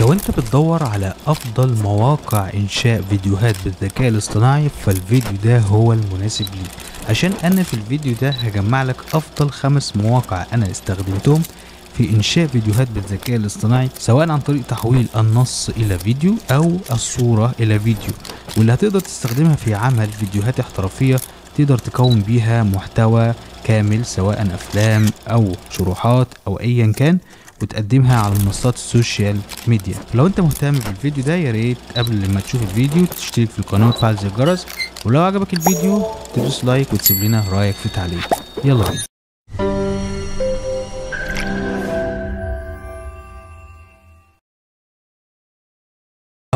لو انت بتدور على افضل مواقع انشاء فيديوهات بالذكاء الاصطناعي فالفيديو ده هو المناسب ليك عشان انا في الفيديو ده هجمع لك افضل خمس مواقع انا استخدمتهم في انشاء فيديوهات بالذكاء الاصطناعي سواء عن طريق تحويل النص الى فيديو او الصورة الى فيديو واللي هتقدر تستخدمها في عمل فيديوهات احترافية تقدر تكون بيها محتوى كامل سواء افلام او شروحات او ايا كان وتقدمها على منصات السوشيال ميديا لو انت مهتم بالفيديو ده يا ريت قبل ما تشوف الفيديو تشترك في القناه وتفعل زر الجرس ولو عجبك الفيديو تدوس لايك وتسيب لنا رايك في تعليق يلا بينا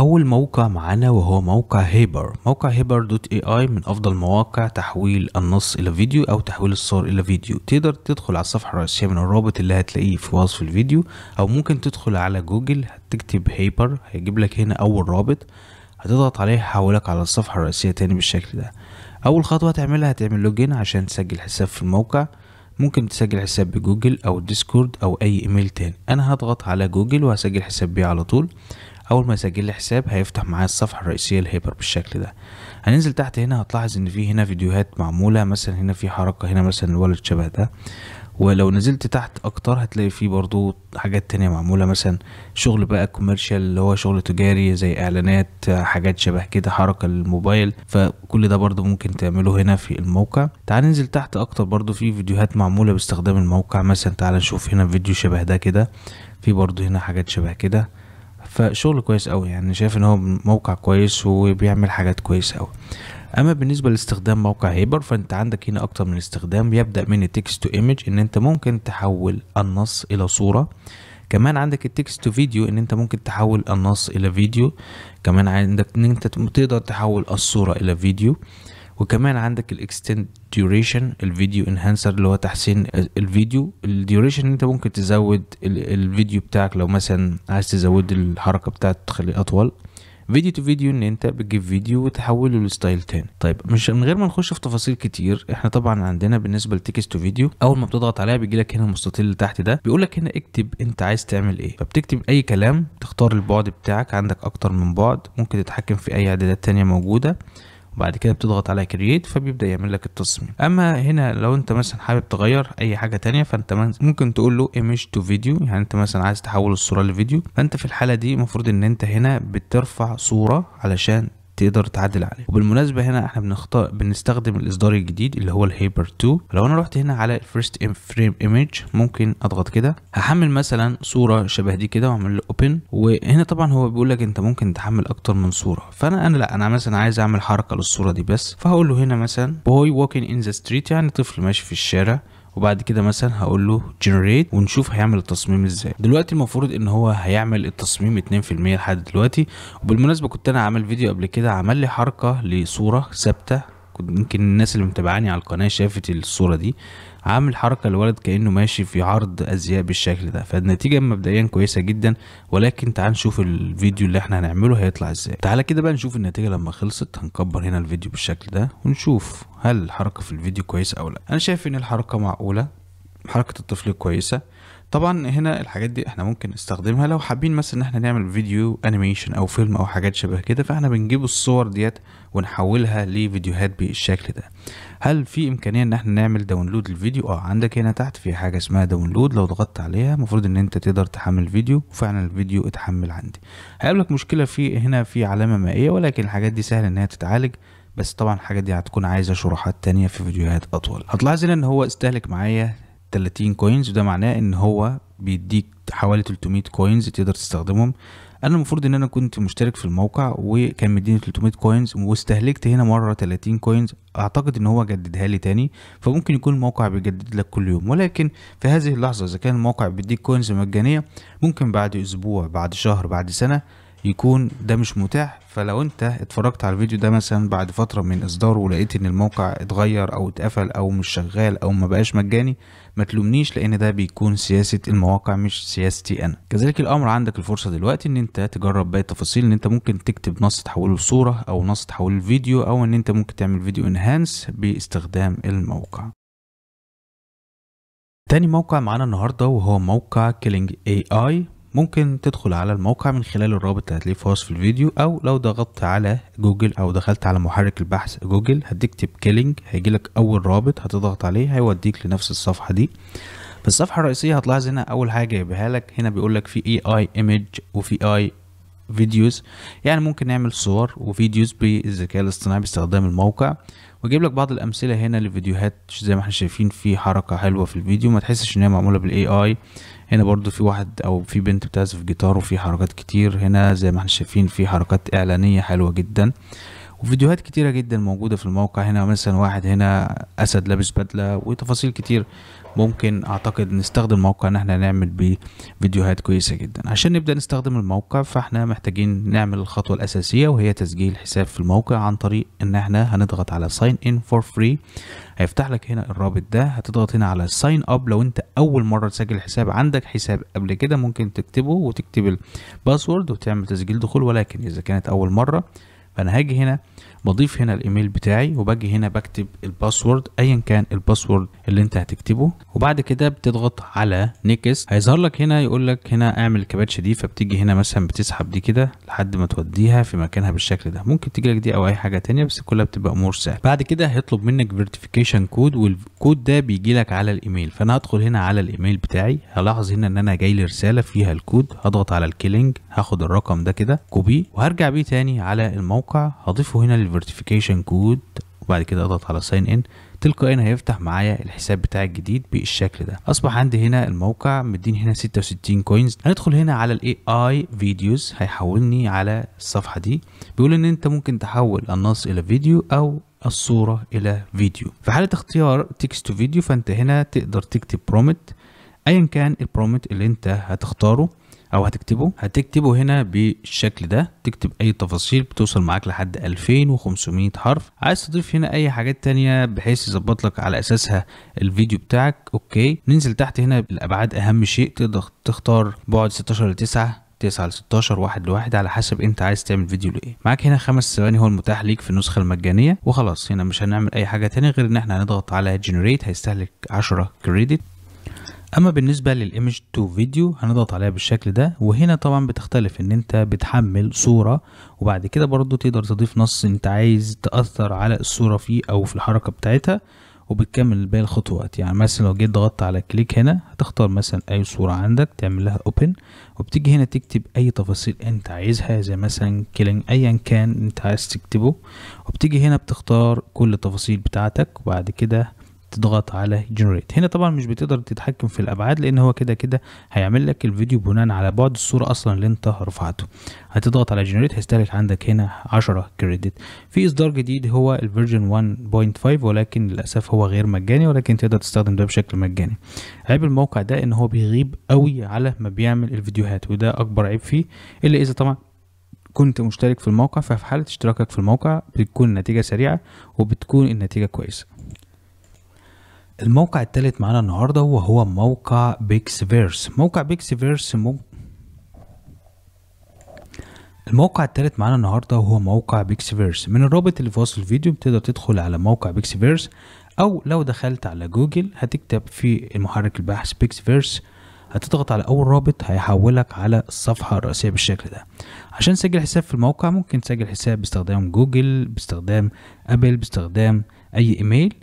اول موقع معانا وهو موقع هيبر موقع هيبر دوت اي اي من افضل مواقع تحويل النص الى فيديو او تحويل الصور الى فيديو تقدر تدخل على الصفحه الرئيسيه من الرابط اللي هتلاقيه في وصف الفيديو او ممكن تدخل على جوجل هتكتب هيبر هيجيب لك هنا اول رابط هتضغط عليه هيحولك على الصفحه الرئيسيه تاني بالشكل ده اول خطوه هتعملها هتعمل لوجين عشان تسجل حساب في الموقع ممكن تسجل حساب بجوجل او ديسكورد او اي ايميل تاني انا هضغط على جوجل وهسجل حساب بيه على طول اول ما يسجل لي حساب هيفتح معايا الصفحه الرئيسيه الهيبر بالشكل ده هننزل تحت هنا هتلاحظ ان في هنا فيديوهات معموله مثلا هنا في حركه هنا مثلا الولد شبه ده ولو نزلت تحت اكتر هتلاقي فيه برضو حاجات تانية معمولة مثلا شغل بقى كوميرشال اللي هو شغل تجاري زي اعلانات حاجات شبه كده حركة للموبايل فكل ده برضو ممكن تعمله هنا في الموقع تعال ننزل تحت اكتر برضو في فيديوهات معمولة باستخدام الموقع مثلا تعال نشوف هنا فيديو شبه ده كده في برضو هنا حاجات شبه كده فشغل كويس قوي يعني شايف ان هو موقع كويس وبيعمل حاجات كويسه قوي اما بالنسبه لاستخدام موقع هيبر فانت عندك هنا اكتر من استخدام يبدا من التكست تو ايمج ان انت ممكن تحول النص الى صوره كمان عندك التكست تو فيديو ان انت ممكن تحول النص الى فيديو كمان عندك ان انت تقدر تحول الصوره الى فيديو وكمان عندك الاكستند ديوريشن الفيديو انهانسر اللي هو تحسين الفيديو الديوريشن انت ممكن تزود الفيديو بتاعك لو مثلا عايز تزود الحركه بتاعت تخليه اطول فيديو تو فيديو ان انت بتجيب فيديو وتحوله لستايل تاني طيب مش من غير ما نخش في تفاصيل كتير احنا طبعا عندنا بالنسبه لتكست تو فيديو اول ما بتضغط عليها بيجي لك هنا المستطيل اللي تحت ده بيقول لك هنا اكتب انت عايز تعمل ايه فبتكتب اي كلام تختار البعد بتاعك عندك اكتر من بعد ممكن تتحكم في اي اعدادات تانية موجوده وبعد كده بتضغط على كرييت فبيبدا يعمل لك التصميم اما هنا لو انت مثلا حابب تغير اي حاجه تانية فانت ممكن تقول له ايمج تو فيديو يعني انت مثلا عايز تحول الصوره لفيديو فانت في الحاله دي المفروض ان انت هنا بترفع صوره علشان تقدر تعدل عليه وبالمناسبه هنا احنا بنختار بنستخدم الاصدار الجديد اللي هو الهيبر 2 لو انا رحت هنا على الفيرست فريم ايمج ممكن اضغط كده هحمل مثلا صوره شبه دي كده واعمل اوبن وهنا طبعا هو بيقول لك انت ممكن تحمل اكتر من صوره فانا انا لا انا مثلا عايز اعمل حركه للصوره دي بس فهقول له هنا مثلا بوي walking in the street يعني طفل ماشي في الشارع وبعد كده مثلا هقول له جنريت ونشوف هيعمل التصميم ازاي دلوقتي المفروض ان هو هيعمل التصميم 2% لحد دلوقتي وبالمناسبه كنت انا عامل فيديو قبل كده عمل لي حركه لصوره ثابته يمكن الناس اللي متابعاني على القناه شافت الصوره دي عامل حركه الولد كانه ماشي في عرض ازياء بالشكل ده فالنتيجه مبدئيا كويسه جدا ولكن تعال نشوف الفيديو اللي احنا هنعمله هيطلع ازاي تعال كده بقى نشوف النتيجه لما خلصت هنكبر هنا الفيديو بالشكل ده ونشوف هل الحركه في الفيديو كويسه او لا انا شايف ان الحركه معقوله حركه الطفل كويسه طبعا هنا الحاجات دي احنا ممكن نستخدمها لو حابين مثلا ان احنا نعمل فيديو انيميشن او فيلم او حاجات شبه كده فاحنا بنجيب الصور ديت ونحولها لفيديوهات بالشكل ده هل في امكانيه ان احنا نعمل داونلود الفيديو اه عندك هنا تحت في حاجه اسمها داونلود لو ضغطت عليها المفروض ان انت تقدر تحمل فيديو وفعلا الفيديو اتحمل عندي هيقابلك مشكله في هنا في علامه مائيه ولكن الحاجات دي سهل انها تتعالج بس طبعا الحاجات دي هتكون عايزه شروحات تانية في فيديوهات اطول هتلاحظ هنا ان هو استهلك معايا 30 كوينز وده معناه ان هو بيديك حوالي 300 كوينز تقدر تستخدمهم انا المفروض ان انا كنت مشترك في الموقع وكان مديني 300 كوينز واستهلكت هنا مره 30 كوينز اعتقد ان هو جددها لي تاني فممكن يكون الموقع بيجدد لك كل يوم ولكن في هذه اللحظه اذا كان الموقع بيديك كوينز مجانيه ممكن بعد اسبوع بعد شهر بعد سنه يكون ده مش متاح فلو انت اتفرجت على الفيديو ده مثلا بعد فترة من اصداره ولقيت ان الموقع اتغير او اتقفل او مش شغال او ما بقاش مجاني ما تلومنيش لان ده بيكون سياسة المواقع مش سياستي انا كذلك الامر عندك الفرصة دلوقتي ان انت تجرب باقي التفاصيل ان انت ممكن تكتب نص تحوله لصورة او نص تحوله لفيديو او ان انت ممكن تعمل فيديو انهانس باستخدام الموقع تاني موقع معانا النهاردة وهو موقع كيلينج اي اي ممكن تدخل على الموقع من خلال الرابط اللي هتلاقيه في وصف الفيديو او لو ضغطت على جوجل او دخلت على محرك البحث جوجل هتكتب كيلينج هيجيلك اول رابط هتضغط عليه هيوديك لنفس الصفحه دي في الصفحه الرئيسيه هتلاحظ هنا اول حاجه جايبها لك هنا بيقول لك في اي اي ايمج وفي اي فيديوز يعني ممكن نعمل صور وفيديوز بالذكاء الاصطناعي باستخدام الموقع واجيب لك بعض الامثله هنا لفيديوهات زي ما احنا شايفين في حركه حلوه في الفيديو ما تحسش ان هي معموله بالاي اي هنا برضو في واحد او في بنت بتعزف جيتار وفي حركات كتير هنا زي ما احنا شايفين في حركات اعلانيه حلوه جدا وفيديوهات كتيرة جدا موجودة في الموقع هنا مثلا واحد هنا أسد لابس بدلة وتفاصيل كتير ممكن أعتقد نستخدم الموقع إن احنا نعمل بيه فيديوهات كويسة جدا عشان نبدأ نستخدم الموقع فاحنا محتاجين نعمل الخطوة الأساسية وهي تسجيل حساب في الموقع عن طريق إن احنا هنضغط على ساين إن فور فري هيفتح لك هنا الرابط ده هتضغط هنا على ساين أب لو أنت أول مرة تسجل حساب عندك حساب قبل كده ممكن تكتبه وتكتب الباسورد وتعمل تسجيل دخول ولكن إذا كانت أول مرة فانا هاجي هنا بضيف هنا الايميل بتاعي وباجي هنا بكتب الباسورد ايا كان الباسورد اللي انت هتكتبه وبعد كده بتضغط على نيكست هيظهر لك هنا يقول لك هنا اعمل الكباتشه دي فبتيجي هنا مثلا بتسحب دي كده لحد ما توديها في مكانها بالشكل ده ممكن تيجي لك دي او اي حاجه ثانيه بس كلها بتبقى امور سهله بعد كده هيطلب منك فيرتيفيكيشن كود والكود ده بيجي لك على الايميل فانا هدخل هنا على الايميل بتاعي هلاحظ هنا ان انا جاي لي رساله فيها الكود هضغط على الكيلينج هاخد الرقم ده كده كوبي وهرجع بيه تاني على الموقع هضيفه هنا لل الفيرتيفيكيشن كود وبعد كده اضغط على ساين ان تلقائيا هيفتح معايا الحساب بتاعي الجديد بالشكل ده اصبح عندي هنا الموقع مديني هنا 66 كوينز هندخل هنا على الاي اي فيديوز هيحولني على الصفحه دي بيقول ان انت ممكن تحول النص الى فيديو او الصوره الى فيديو في حاله اختيار تكست تو فيديو فانت هنا تقدر تكتب برومت ايا كان البرومت اللي انت هتختاره او هتكتبه هتكتبه هنا بالشكل ده تكتب اي تفاصيل بتوصل معاك لحد 2500 حرف عايز تضيف هنا اي حاجات تانية بحيث يظبط لك على اساسها الفيديو بتاعك اوكي ننزل تحت هنا الابعاد اهم شيء تقدر تختار بعد 16 ل 9 9 ل 16 1 ل 1 على حسب انت عايز تعمل فيديو لايه معاك هنا خمس ثواني هو المتاح ليك في النسخه المجانيه وخلاص هنا مش هنعمل اي حاجه تانية غير ان احنا هنضغط على جنريت هيستهلك 10 كريدت اما بالنسبه للايمج تو فيديو هنضغط عليها بالشكل ده وهنا طبعا بتختلف ان انت بتحمل صوره وبعد كده برضو تقدر تضيف نص انت عايز تاثر على الصوره فيه او في الحركه بتاعتها وبتكمل باقي الخطوات يعني مثلا لو جيت ضغطت على كليك هنا هتختار مثلا اي صورة عندك تعمل لها اوبن وبتيجي هنا تكتب اي تفاصيل انت عايزها زي مثلا كيلينج ايا كان انت عايز تكتبه وبتيجي هنا بتختار كل التفاصيل بتاعتك وبعد كده تضغط على جنريت هنا طبعا مش بتقدر تتحكم في الابعاد لان هو كده كده هيعمل لك الفيديو بناء على بعد الصوره اصلا اللي انت رفعته هتضغط على جنريت هيستهلك عندك هنا 10 كريدت في اصدار جديد هو الفيرجن 1.5 ولكن للاسف هو غير مجاني ولكن تقدر تستخدم ده بشكل مجاني عيب الموقع ده ان هو بيغيب قوي على ما بيعمل الفيديوهات وده اكبر عيب فيه الا اذا طبعا كنت مشترك في الموقع ففي حالة اشتراكك في الموقع بتكون النتيجة سريعة وبتكون النتيجة كويسة الموقع الثالث معانا النهارده وهو موقع بيكسفيرس موقع بيكسفيرس مو... الموقع الثالث معانا النهارده وهو موقع بيكسفيرس من الرابط اللي في وصف الفيديو بتقدر تدخل على موقع بيكسفيرس او لو دخلت على جوجل هتكتب في محرك البحث بيكسفيرس هتضغط على اول رابط هيحولك على الصفحه الرئيسيه بالشكل ده عشان تسجل حساب في الموقع ممكن تسجل حساب باستخدام جوجل باستخدام ابل باستخدام اي ايميل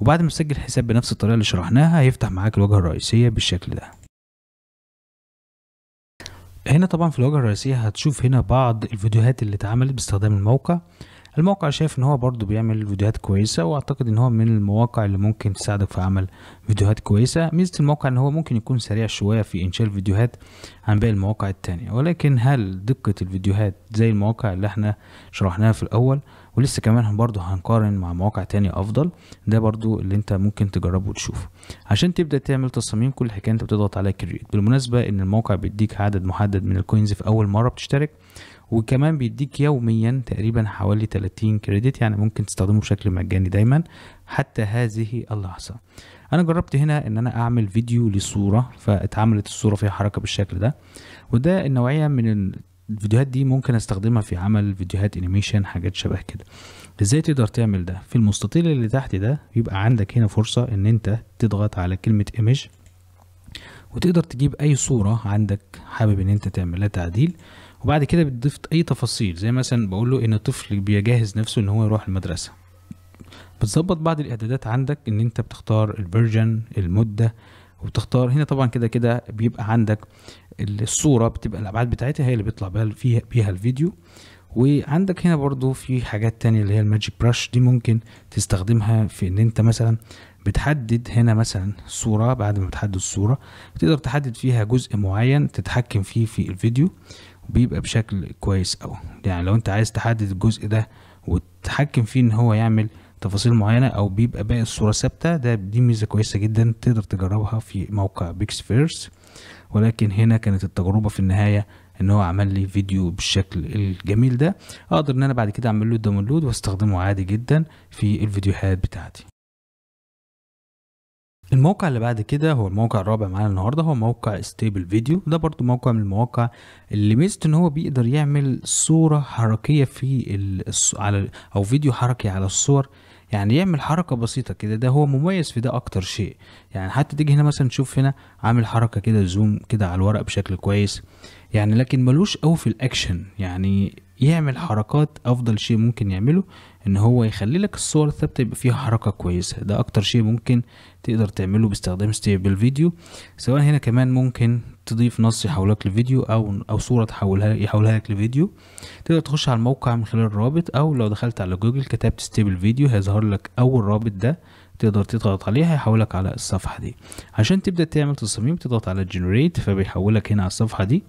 وبعد ما تسجل حساب بنفس الطريقة اللي شرحناها هيفتح معاك الواجهة الرئيسية بالشكل ده هنا طبعا في الواجهة الرئيسية هتشوف هنا بعض الفيديوهات اللي اتعملت باستخدام الموقع الموقع شايف ان هو برضو بيعمل فيديوهات كويسه واعتقد ان هو من المواقع اللي ممكن تساعدك في عمل فيديوهات كويسه ميزه الموقع ان هو ممكن يكون سريع شويه في انشاء الفيديوهات عن باقي المواقع التانية ولكن هل دقه الفيديوهات زي المواقع اللي احنا شرحناها في الاول ولسه كمان برضو هنقارن مع مواقع تانية افضل ده برضو اللي انت ممكن تجربه وتشوفه عشان تبدا تعمل تصاميم كل حكايه انت بتضغط على كرييت بالمناسبه ان الموقع بيديك عدد محدد من الكوينز في اول مره بتشترك وكمان بيديك يوميا تقريبا حوالي 30 كريدت يعني ممكن تستخدمه بشكل مجاني دايما حتى هذه اللحظة انا جربت هنا ان انا اعمل فيديو لصورة فاتعملت الصورة فيها حركة بالشكل ده وده النوعية من الفيديوهات دي ممكن استخدمها في عمل فيديوهات انيميشن حاجات شبه كده ازاي تقدر تعمل ده في المستطيل اللي تحت ده يبقى عندك هنا فرصة ان انت تضغط على كلمة ايمج وتقدر تجيب اي صورة عندك حابب ان انت تعملها تعديل وبعد كده بتضيف اي تفاصيل زي مثلا بقول له ان الطفل بيجهز نفسه ان هو يروح المدرسه بتظبط بعض الاعدادات عندك ان انت بتختار الفيرجن المده وبتختار هنا طبعا كده كده بيبقى عندك الصوره بتبقى الابعاد بتاعتها هي اللي بيطلع بيها فيها بيها الفيديو وعندك هنا برضو في حاجات تانية اللي هي الماجيك براش دي ممكن تستخدمها في ان انت مثلا بتحدد هنا مثلا صورة بعد ما بتحدد الصورة بتقدر تحدد فيها جزء معين تتحكم فيه في الفيديو بيبقى بشكل كويس أوي يعني لو أنت عايز تحدد الجزء ده وتحكم فيه إن هو يعمل تفاصيل معينة أو بيبقى باقي الصورة ثابتة ده دي ميزة كويسة جدا تقدر تجربها في موقع بيكس فيرس ولكن هنا كانت التجربة في النهاية ان هو عمل لي فيديو بالشكل الجميل ده اقدر ان انا بعد كده اعمل له داونلود واستخدمه عادي جدا في الفيديوهات بتاعتي الموقع اللي بعد كده هو الموقع الرابع معانا النهارده هو موقع ستيبل فيديو ده برضو موقع من المواقع اللي ميزته ان هو بيقدر يعمل صوره حركيه في ال... على او فيديو حركي على الصور يعني يعمل حركة بسيطة كده ده هو مميز في ده أكتر شيء يعني حتى تيجي هنا مثلا تشوف هنا عامل حركة كده زوم كده على الورق بشكل كويس يعني لكن ملوش أوي في الأكشن يعني يعمل حركات افضل شيء ممكن يعمله ان هو يخلي لك الصور الثابته يبقى فيها حركه كويسه ده اكتر شيء ممكن تقدر تعمله باستخدام ستيبل فيديو سواء هنا كمان ممكن تضيف نص يحولك لفيديو او او صوره تحولها يحولها لك لفيديو تقدر تخش على الموقع من خلال الرابط او لو دخلت على جوجل كتبت ستيبل فيديو هيظهر لك اول رابط ده تقدر تضغط عليها هيحولك على الصفحه دي عشان تبدا تعمل تصميم تضغط على جنريت فبيحولك هنا على الصفحه دي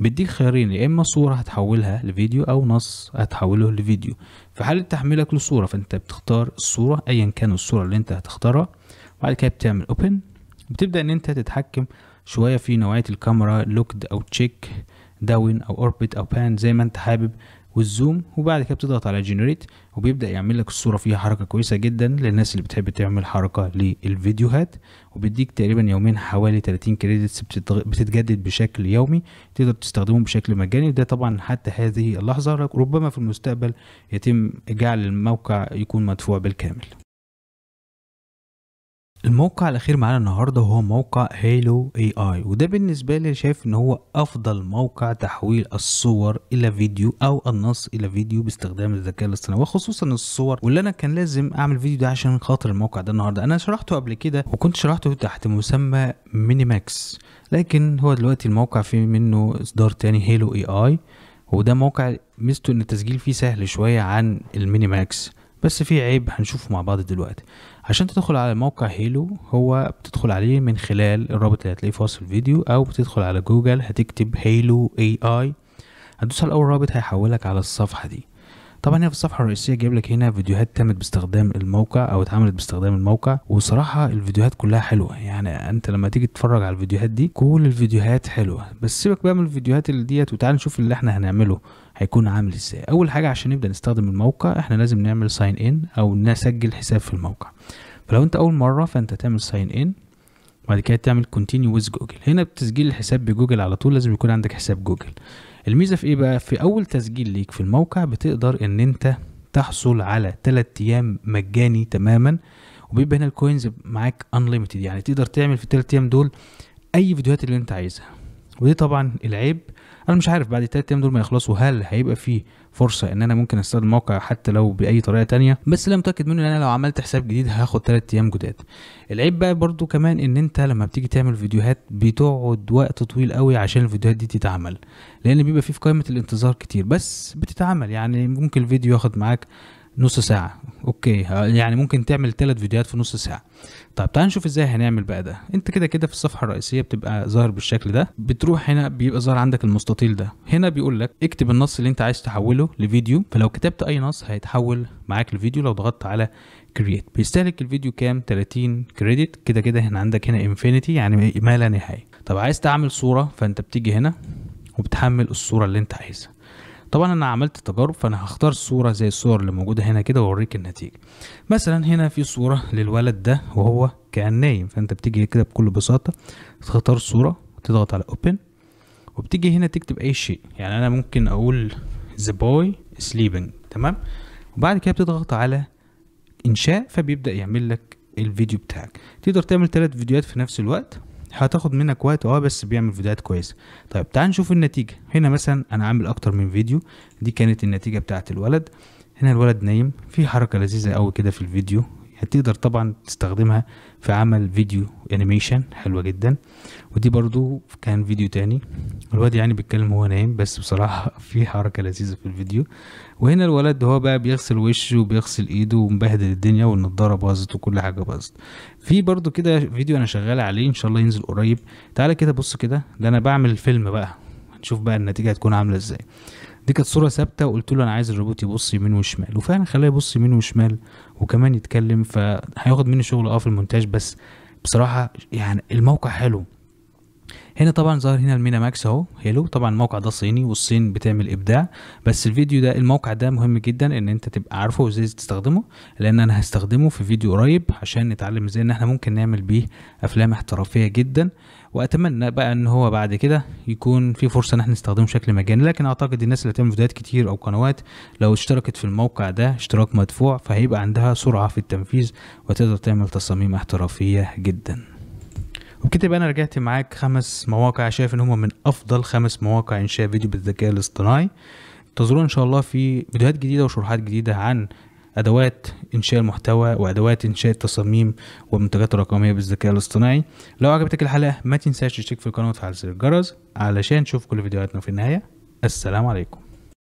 بيديك خيارين يا اما صوره هتحولها لفيديو او نص هتحوله لفيديو في حاله تحميلك لصوره فانت بتختار الصوره ايا كان الصوره اللي انت هتختارها وبعد كده بتعمل اوبن بتبدا ان انت تتحكم شويه في نوعيه الكاميرا لوكد او تشيك داون او اوربت او بان زي ما انت حابب والزوم وبعد كده بتضغط على جنريت وبيبدا يعمل لك الصوره فيها حركه كويسه جدا للناس اللي بتحب تعمل حركه للفيديوهات وبيديك تقريبا يومين حوالي 30 كريدتس بتتجدد بشكل يومي تقدر تستخدمهم بشكل مجاني ده طبعا حتى هذه اللحظه ربما في المستقبل يتم جعل الموقع يكون مدفوع بالكامل الموقع الاخير معانا النهارده هو موقع هيلو اي اي وده بالنسبه لي شايف ان هو افضل موقع تحويل الصور الى فيديو او النص الى فيديو باستخدام الذكاء الاصطناعي وخصوصا الصور واللي انا كان لازم اعمل فيديو ده عشان خاطر الموقع ده النهارده انا شرحته قبل كده وكنت شرحته تحت مسمى ميني ماكس لكن هو دلوقتي الموقع فيه منه اصدار تاني هيلو اي اي وده موقع ميزته ان التسجيل فيه سهل شويه عن الميني ماكس بس في عيب هنشوفه مع بعض دلوقتي عشان تدخل على موقع هيلو هو بتدخل عليه من خلال الرابط اللي هتلاقيه في وصف الفيديو او بتدخل على جوجل هتكتب هيلو اي اي هتدوس على اول رابط هيحولك على الصفحه دي طبعا هنا في الصفحه الرئيسيه جايب لك هنا فيديوهات تمت باستخدام الموقع او اتعملت باستخدام الموقع وصراحه الفيديوهات كلها حلوه يعني انت لما تيجي تتفرج على الفيديوهات دي كل الفيديوهات حلوه بس سيبك بقى من الفيديوهات اللي ديت وتعال نشوف اللي احنا هنعمله هيكون عامل ازاي اول حاجه عشان نبدا نستخدم الموقع احنا لازم نعمل ساين ان او نسجل حساب في الموقع فلو انت اول مره فانت تعمل ساين ان وبعد كده تعمل كونتينيو ويز جوجل هنا بتسجيل الحساب بجوجل على طول لازم يكون عندك حساب جوجل الميزه في ايه بقى في اول تسجيل ليك في الموقع بتقدر ان انت تحصل على 3 ايام مجاني تماما وبيبقى هنا الكوينز معاك انليمتد يعني تقدر تعمل في الثلاث ايام دول اي فيديوهات اللي انت عايزها ودي طبعا العيب انا مش عارف بعد التلات ايام دول ما يخلصوا هل هيبقى في فرصه ان انا ممكن استخدم الموقع حتى لو باي طريقه تانية بس اللي متاكد منه ان انا لو عملت حساب جديد هاخد تلات ايام جداد العيب بقى برضو كمان ان انت لما بتيجي تعمل فيديوهات بتقعد وقت طويل قوي عشان الفيديوهات دي تتعمل لان بيبقى في في قائمه الانتظار كتير بس بتتعمل يعني ممكن الفيديو ياخد معاك نص ساعة اوكي يعني ممكن تعمل ثلاث فيديوهات في نص ساعة طيب تعال نشوف ازاي هنعمل بقى ده انت كده كده في الصفحة الرئيسية بتبقى ظاهر بالشكل ده بتروح هنا بيبقى ظاهر عندك المستطيل ده هنا بيقول لك اكتب النص اللي انت عايز تحوله لفيديو فلو كتبت اي نص هيتحول معاك لفيديو لو ضغطت على كرييت بيستهلك الفيديو كام 30 كريدت كده كده هنا عندك هنا انفينيتي يعني ما لا نهاية طب عايز تعمل صورة فانت بتيجي هنا وبتحمل الصورة اللي انت عايزها طبعا انا عملت تجارب فانا هختار صورة زي الصور اللي موجودة هنا كده واوريك النتيجة مثلا هنا في صورة للولد ده وهو كان نايم فانت بتيجي كده بكل بساطة تختار صورة وتضغط على اوبن وبتيجي هنا تكتب اي شيء يعني انا ممكن اقول the boy sleeping تمام وبعد كده بتضغط على انشاء فبيبدأ يعمل لك الفيديو بتاعك تقدر تعمل ثلاث فيديوهات في نفس الوقت هتاخد منك وقت اه بس بيعمل فيديوهات كويسه طيب تعال نشوف النتيجه هنا مثلا انا عامل اكتر من فيديو دي كانت النتيجه بتاعت الولد هنا الولد نايم في حركه لذيذه قوي كده في الفيديو هتقدر طبعا تستخدمها في عمل فيديو انيميشن حلوة جدا ودي برضو كان فيديو تاني الواد يعني بيتكلم وهو نايم بس بصراحة في حركة لذيذة في الفيديو وهنا الولد هو بقى بيغسل وشه وبيغسل ايده ومبهدل الدنيا والنضارة باظت وكل حاجة باظت في برضو كده فيديو انا شغال عليه ان شاء الله ينزل قريب تعالى كده بص كده ده انا بعمل فيلم بقى هنشوف بقى النتيجة هتكون عاملة ازاي دي كانت صوره ثابته وقلت له انا عايز الروبوت يبص يمين وشمال وفعلا خلاه يبص يمين وشمال وكمان يتكلم فهياخد مني شغل اه في المونتاج بس بصراحه يعني الموقع حلو هنا طبعا ظهر هنا المينا ماكس اهو هيلو طبعا الموقع ده صيني والصين بتعمل ابداع بس الفيديو ده الموقع ده مهم جدا ان انت تبقى عارفه وازاي تستخدمه لان انا هستخدمه في فيديو قريب عشان نتعلم ازاي ان احنا ممكن نعمل بيه افلام احترافيه جدا واتمنى بقى ان هو بعد كده يكون في فرصه ان احنا نستخدمه بشكل مجاني لكن اعتقد الناس اللي هتعمل فيديوهات كتير او قنوات لو اشتركت في الموقع ده اشتراك مدفوع فهيبقى عندها سرعه في التنفيذ وتقدر تعمل تصاميم احترافيه جدا وبكده يبقى انا رجعت معاك خمس مواقع شايف ان هم من افضل خمس مواقع انشاء فيديو بالذكاء الاصطناعي انتظرونا ان شاء الله في فيديوهات جديده وشروحات جديده عن ادوات انشاء المحتوى وادوات انشاء التصاميم والمنتجات الرقميه بالذكاء الاصطناعي لو عجبتك الحلقه ما تنساش تشترك في القناه وتفعل زر الجرس علشان تشوف كل فيديوهاتنا في النهايه السلام عليكم